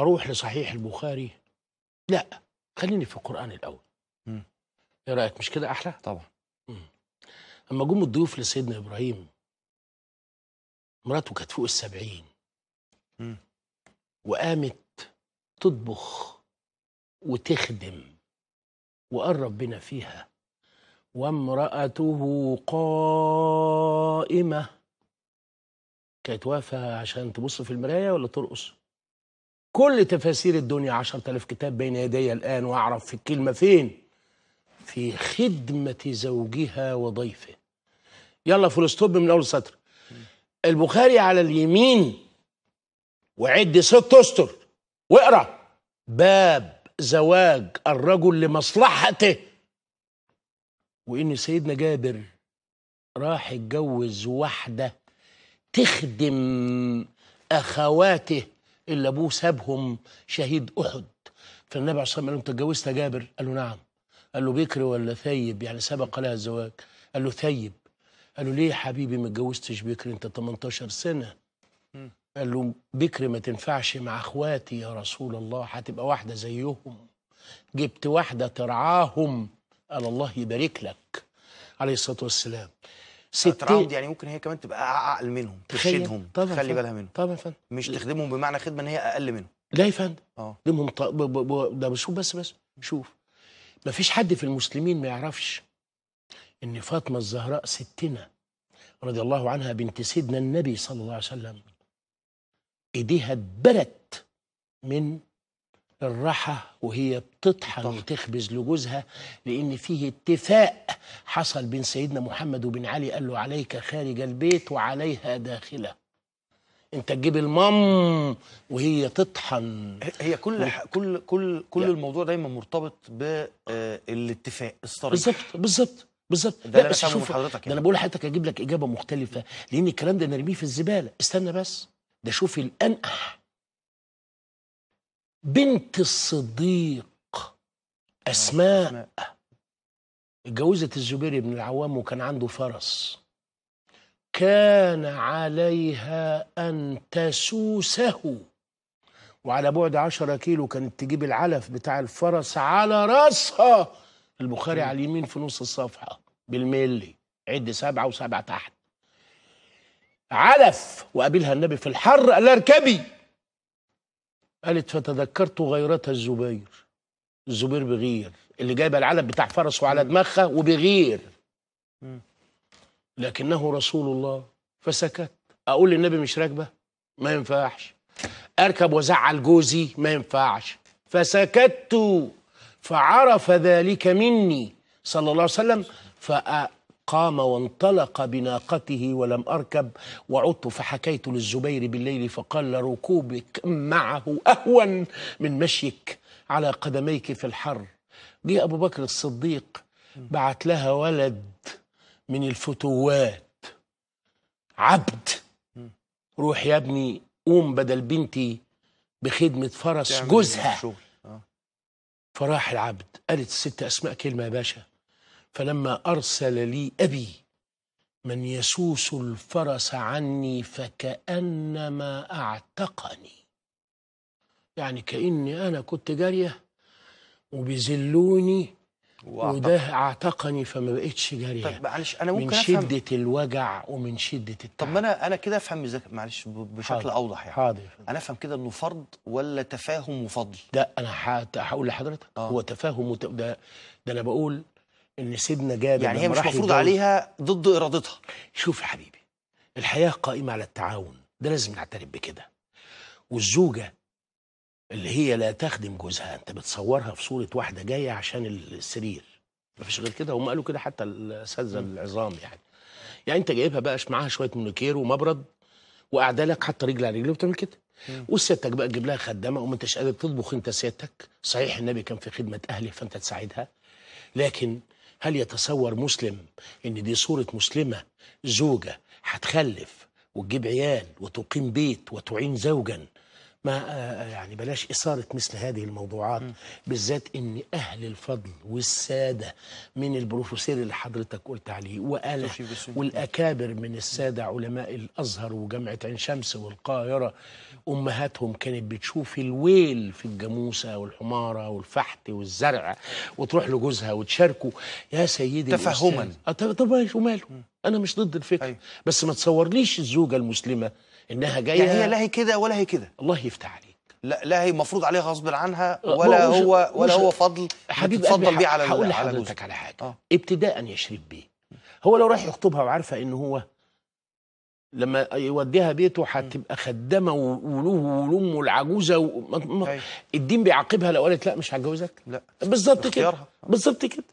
اروح لصحيح البخاري لا خليني في القران الاول ايه رايك مش كده احلى طبعا مم. اما جم الضيوف لسيدنا ابراهيم مراته كانت فوق السبعين مم. وقامت تطبخ وتخدم وقال ربنا فيها وامرأته قائمة كانت واقفة عشان تبص في المراية ولا ترقص؟ كل تفاسير الدنيا 10000 كتاب بين يدي الآن وأعرف في الكلمة فين في خدمة زوجها وضيفه يلا فول ستوب من أول سطر البخاري على اليمين وعد ست أسطر واقرأ باب زواج الرجل لمصلحته وإن سيدنا جابر راح يتجوز واحدة تخدم أخواته إلا ابوه سابهم شهيد احد فالنبي عليه الصلاه والسلام قال له انت اتجوزت يا جابر؟ قال له نعم قال له بكر ولا ثيب يعني سبق لها الزواج قال له ثيب قال له ليه يا حبيبي ما اتجوزتش بكر انت 18 سنه قال له بكر ما تنفعش مع اخواتي يا رسول الله هتبقى واحده زيهم جبت واحده ترعاهم قال الله يبارك لك عليه الصلاه والسلام ست راوند يعني ممكن هي كمان تبقى اعقل منهم تشدهم طبعا تخلي بالها منهم طبعا فندم مش تخدمهم بمعنى خدمه ان هي اقل منهم لا يا فندم اه ده بشوف بس بس شوف ما فيش حد في المسلمين ما يعرفش ان فاطمه الزهراء ستنا رضي الله عنها بنت سيدنا النبي صلى الله عليه وسلم ايديها اتبلت من الراحة وهي بتطحن وتخبز لجوزها لأن فيه اتفاق حصل بين سيدنا محمد وبين علي قال له عليك خارج البيت وعليها داخله انت تجيب المام وهي تطحن هي كل و... كل كل كل يعني. الموضوع دايما مرتبط بالاتفاق آه، الصريح بالظبط بالظبط بالظبط ده, ده بس شوف حضرتك يعني. ده انا يعني. بقول لحضرتك اجيب لك اجابه مختلفه لان الكلام ده نرميه في الزباله استنى بس ده شوف الانقح بنت الصديق أسماء اتجوزت الزبير بن العوام وكان عنده فرس كان عليها أن تسوسه وعلى بعد عشرة كيلو كانت تجيب العلف بتاع الفرس على راسها البخاري على اليمين في نص الصفحة بالملي عد سبعة وسبعة تحت علف وقابلها النبي في الحر قال اركبي قالت فتذكرت غيرة الزبير الزبير بغير اللي جايبه العلب بتاع فرسه على دماغها وبغير لكنه رسول الله فسكت اقول للنبي مش راكبه ما ينفعش اركب وازعل جوزي ما ينفعش فسكت فعرف ذلك مني صلى الله عليه وسلم فأ قام وانطلق بناقته ولم أركب وعدت فحكيت للزبير بالليل فقال لركوبك معه أهون من مشيك على قدميك في الحر جه أبو بكر الصديق بعت لها ولد من الفتوات عبد روح يا ابني قوم بدل بنتي بخدمة فرس جوزها آه. فراح العبد قالت الست أسماء كلمة يا باشا فلما أرسل لي أبي من يسوس الفرس عني فكأنما أعتقني يعني كأني أنا كنت جارية وبيذلوني وده اعتقني فما بقتش جاريه طب معلش انا ممكن من أفهم شده الوجع ومن شده التعب طب ما انا انا كده افهم ازاي معلش بشكل حاضر. اوضح يعني حاضر انا افهم كده انه فرض ولا تفاهم وفضل لا انا هقول لحضرتك آه. هو تفاهم وت... ده ده انا بقول ان سيدنا جابر يعني هي مش مفروض عليها ضد ارادتها شوف يا حبيبي الحياه قائمه على التعاون ده لازم نعترف بكده والزوجه اللي هي لا تخدم جوزها انت بتصورها في صوره واحده جايه عشان السرير مفيش غير كده هم قالوا كده حتى الاساتذه العظام يعني يعني انت جايبها بقى معاها شويه منكير ومبرد وقاعده لك حاطه رجل على رجل وبتعمل كده وستك بقى تجيب لها خدامه وما انتش قادر تطبخ انت سيادتك صحيح النبي كان في خدمه اهله فانت تساعدها لكن هل يتصور مسلم ان دي صورة مسلمة زوجة هتخلف وتجيب عيال وتقيم بيت وتعين زوجا ما آه، آه، يعني بلاش إثارة مثل هذه الموضوعات بالذات إن أهل الفضل والسادة من البروفيسور اللي حضرتك قلت عليه وآله والأكابر من السادة علماء الأزهر وجامعة عين شمس والقاهرة أمهاتهم كانت بتشوف الويل في الجاموسة والحمارة والفحت والزرع وتروح لجوزها وتشاركه يا سيدي تفهما آه، طب ماشي وماله أنا مش ضد الفكرة أيوه. بس ما تصورليش الزوجة المسلمة انها جايه يعني هي لا هي كده ولا هي كده الله يفتح عليك لا لا هي مفروض عليها غصب عنها أه، ولا مش هو ولا مش هو فضل حبيبي اتفضل بيه على هقول لحضرتك على حاجه آه. ابتداء يا شريف بيه هو لو راح يخطبها وعارفه ان هو لما يوديها بيته هتبقى خدامه وله ولامه العجوزه أيوه. الدين بيعاقبها لو قالت لا مش هتجوزك لا بالظبط كده بالظبط كده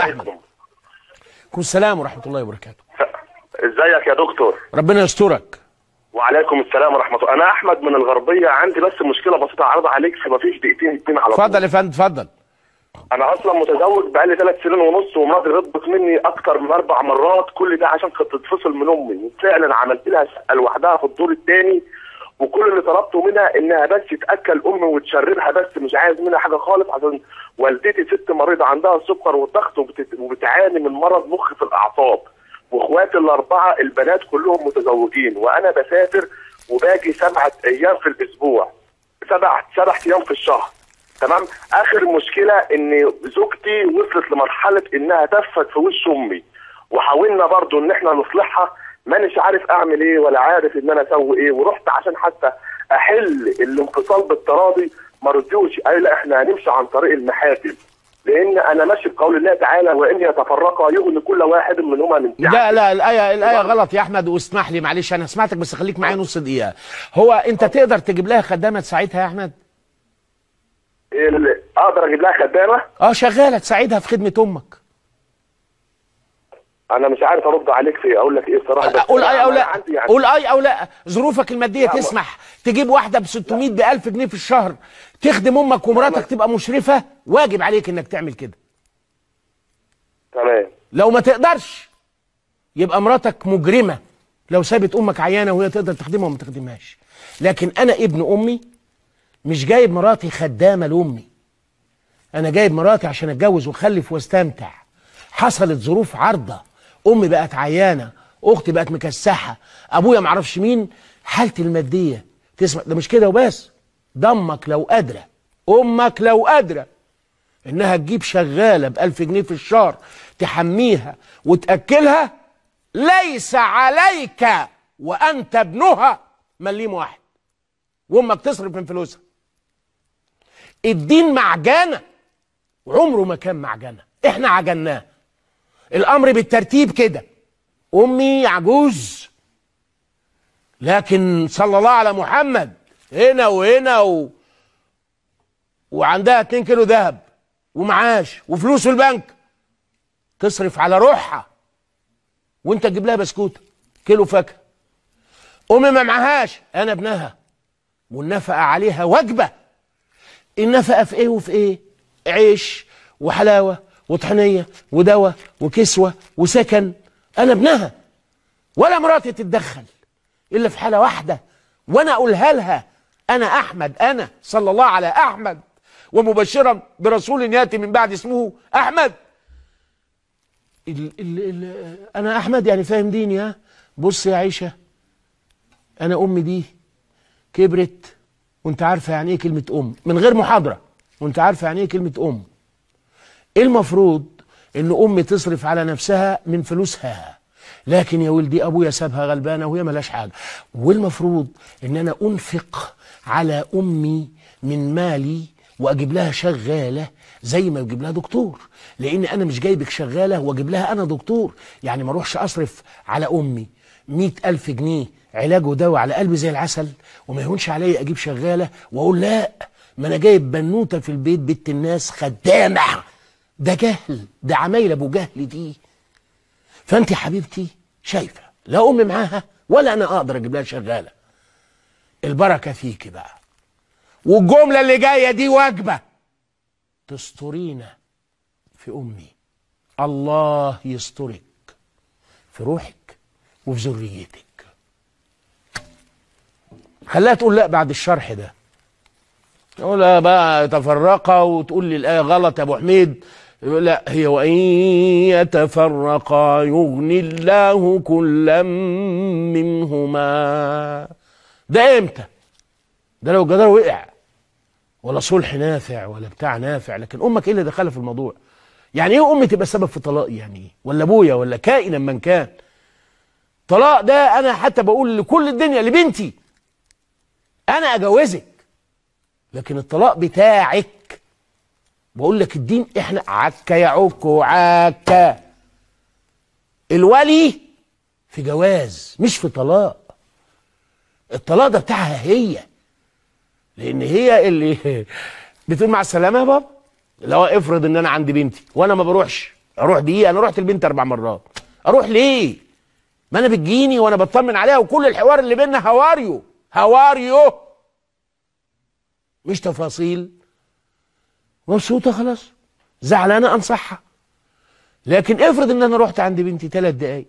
عليكم كل السلام ورحمة الله وبركاته ازيك يا دكتور ربنا يسترك وعليكم السلام ورحمة الله أنا أحمد من الغربية عندي بس مشكلة بسيطة عرض عليك في مفيش دقيقتين اتنين على طول اتفضل يا فندم اتفضل أنا أصلا متزوج بقالي ثلاث سنين ونص ومراتي غضبت مني أكتر من أربع مرات كل ده عشان كنت تتفصل من أمي وفعلا عملت لها لوحدها في الدور الثاني وكل اللي طلبته منها انها بس تاكل امي وتشربها بس مش عايز منها حاجه خالص عشان والدتي ست مريضه عندها السكر والضغط وبتعاني من مرض مخ في الاعصاب واخواتي الاربعه البنات كلهم متزوجين وانا بسافر وباجي سبعه ايام في الاسبوع سبع سبع ايام في الشهر تمام اخر مشكله ان زوجتي وصلت لمرحله انها تفت في وش امي وحاولنا برضو ان احنا نصلحها مانيش عارف اعمل ايه ولا عارف ان انا اسوي ايه ورحت عشان حتى احل الانفصال بالتراضي ما رضيوش قال لا احنا هنمشي عن طريق المحاكم لان انا ماشي بقول الله تعالى وان يتفرقا يغني كل واحد منهما من لا لا الايه الايه غلط يا احمد واسمح لي معلش انا سمعتك بس خليك معايا نص دقيقه هو انت تقدر تجيب لها خدامه تساعدها يا احمد؟ اقدر اجيب لها خدامه؟ اه شغاله تساعدها في خدمه امك انا مش عارف ارد عليك في اقول لك ايه الصراحه قول اي او لا يعني قول اي او لا ظروفك الماديه تسمح تجيب واحده ب 600 ب 1000 جنيه في الشهر تخدم امك ومراتك تبقى مشرفه واجب عليك انك تعمل كده تمام لو ما تقدرش يبقى مراتك مجرمه لو سابت امك عيانه وهي تقدر تخدمها وما تخدمهاش لكن انا ابن امي مش جايب مراتي خدامه لامي انا جايب مراتي عشان اتجوز واخلف واستمتع حصلت ظروف عارضه امي بقت عيانه اختي بقت مكسحه ابويا معرفش مين حالتي الماديه تسمع ده مش كده وبس ضمك لو قادره امك لو قادره انها تجيب شغاله ب 1000 جنيه في الشهر تحميها وتاكلها ليس عليك وانت ابنها مليم واحد وامك تصرف من فلوسها الدين معجنه وعمره ما كان معجنه احنا عجناه الامر بالترتيب كده امي عجوز لكن صلى الله على محمد هنا وهنا و... وعندها 2 كيلو ذهب ومعاش وفلوس في البنك تصرف على روحها وانت تجيب لها بسكوت كيلو فاكهه امي ما معهاش انا ابنها والنفقه عليها وجبه النفقه في ايه وفي ايه عيش وحلاوه وطحنية ودواء وكسوة وسكن أنا ابنها ولا مراتي تتدخل إلا في حالة واحدة وأنا أقولها لها أنا أحمد أنا صلى الله على أحمد ومبشرا برسول يأتي من بعد اسمه أحمد الـ الـ الـ أنا أحمد يعني فاهم ديني ها بص يا عيشة أنا أمي دي كبرت وانت عارفة يعني ايه كلمة أم من غير محاضرة وانت عارفة يعني ايه كلمة أم إيه المفروض ان ام تصرف على نفسها من فلوسها لكن يا ولدي ابويا سابها غلبانه وهي ملاش حاجه والمفروض ان انا انفق على امي من مالي واجيب لها شغاله زي ما بجيب لها دكتور لان انا مش جايبك شغاله واجيب لها انا دكتور يعني ما اروحش اصرف على امي مئة ألف جنيه علاج ودواء على قلبي زي العسل وما يهونش عليا اجيب شغاله واقول لا ما انا جايب بنوته في البيت بنت الناس خدامه ده جهل ده عمايل ابو جهل دي فانت حبيبتي شايفه لا ام معاها ولا انا اقدر اجيب لها شغاله البركه فيكي بقى والجمله اللي جايه دي واجبه تسترينا في امي الله يسترك في روحك وفي ذريتك خلاها تقول لا بعد الشرح ده تقولها بقى تفرقه وتقول لي الايه غلط يا ابو حميد لا هي وإن يتفرقا يغني الله كلا منهما ده امتى ده لو الجدار وقع ولا صلح نافع ولا بتاع نافع لكن امك ايه اللي دخلها في الموضوع يعني ايه امي تبقى سبب في طلاقي يعني ولا ابويا ولا كائنا من كان طلاق ده انا حتى بقول لكل الدنيا لبنتي انا اجوزك لكن الطلاق بتاعك بقول لك الدين احنا عكا عكو عكا الولي في جواز مش في طلاق الطلاق ده بتاعها هي لان هي اللي بتقول مع السلامه يا بابا لو افرض ان انا عندي بنتي وانا ما بروحش اروح دي انا رحت البنت اربع مرات اروح ليه ما انا بتجيني وانا بطمن عليها وكل الحوار اللي بينا هواريو هواريو مش تفاصيل مبسوطة خلاص زعلانة أنصحها لكن افرض ان انا رحت عند بنتي ثلاث دقايق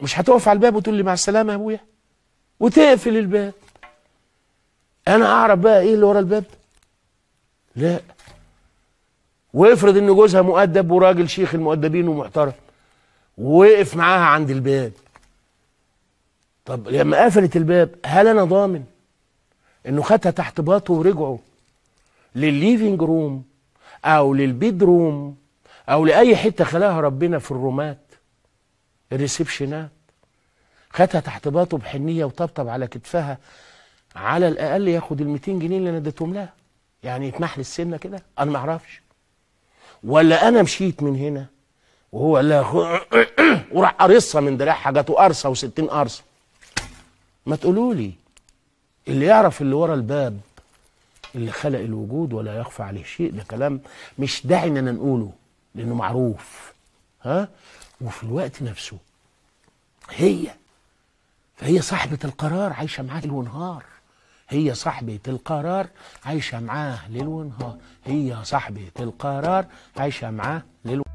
مش هتقف على الباب وتقول لي مع السلامه يا ابويا وتقفل الباب انا اعرف بقى ايه اللي ورا الباب لا وافرض ان جوزها مؤدب وراجل شيخ المؤدبين ومحترم ووقف معاها عند الباب طب لما قفلت الباب هل انا ضامن انه خدها تحت باطه ورجعوا للليفينج روم او للبيد روم او لاي حته خلاها ربنا في الرومات الريسبشنات خدها تحت باطه بحنيه وطبطب على كتفها على الاقل ياخد ال 200 جنيه اللي انا اديتهم لها يعني يتمحل السنه كده انا ما اعرفش ولا انا مشيت من هنا وهو قال لها وراح قارصها من دراعها جاته قرصه و60 قرصه ما تقولوا لي اللي يعرف اللي ورا الباب اللي خلق الوجود ولا يخفى عليه شيء ده كلام مش داعي انا نقوله لانه معروف ها وفي الوقت نفسه هي فهي صاحبة القرار عايشة معاه ليل ونهار هي صاحبة القرار عايشة معاه ليل ونهار هي صاحبة القرار عايشة معاه ليل ونهار